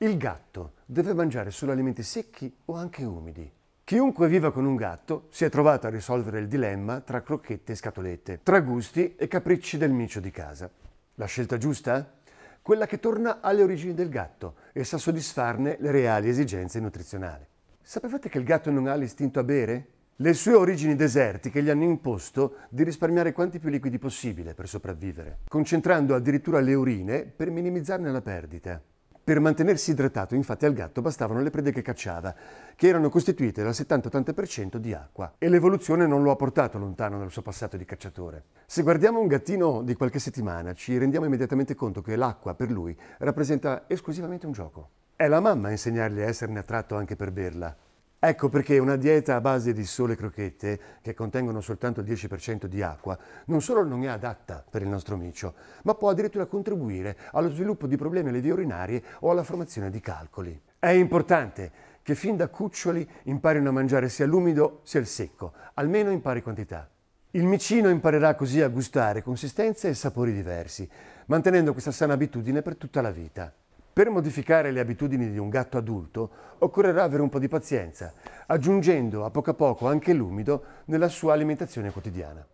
Il gatto deve mangiare solo alimenti secchi o anche umidi. Chiunque viva con un gatto si è trovato a risolvere il dilemma tra crocchette e scatolette, tra gusti e capricci del micio di casa. La scelta giusta? Quella che torna alle origini del gatto e sa soddisfarne le reali esigenze nutrizionali. Sapevate che il gatto non ha l'istinto a bere? Le sue origini desertiche gli hanno imposto di risparmiare quanti più liquidi possibile per sopravvivere, concentrando addirittura le urine per minimizzarne la perdita. Per mantenersi idratato, infatti, al gatto bastavano le prede che cacciava, che erano costituite dal 70-80% di acqua, e l'evoluzione non lo ha portato lontano dal suo passato di cacciatore. Se guardiamo un gattino di qualche settimana, ci rendiamo immediatamente conto che l'acqua per lui rappresenta esclusivamente un gioco. È la mamma a insegnargli a esserne attratto anche per berla, Ecco perché una dieta a base di sole crochette, che contengono soltanto il 10% di acqua, non solo non è adatta per il nostro micio, ma può addirittura contribuire allo sviluppo di problemi alle vie urinarie o alla formazione di calcoli. È importante che fin da cuccioli imparino a mangiare sia l'umido sia il secco, almeno in pari quantità. Il micino imparerà così a gustare consistenze e sapori diversi, mantenendo questa sana abitudine per tutta la vita. Per modificare le abitudini di un gatto adulto occorrerà avere un po' di pazienza, aggiungendo a poco a poco anche l'umido nella sua alimentazione quotidiana.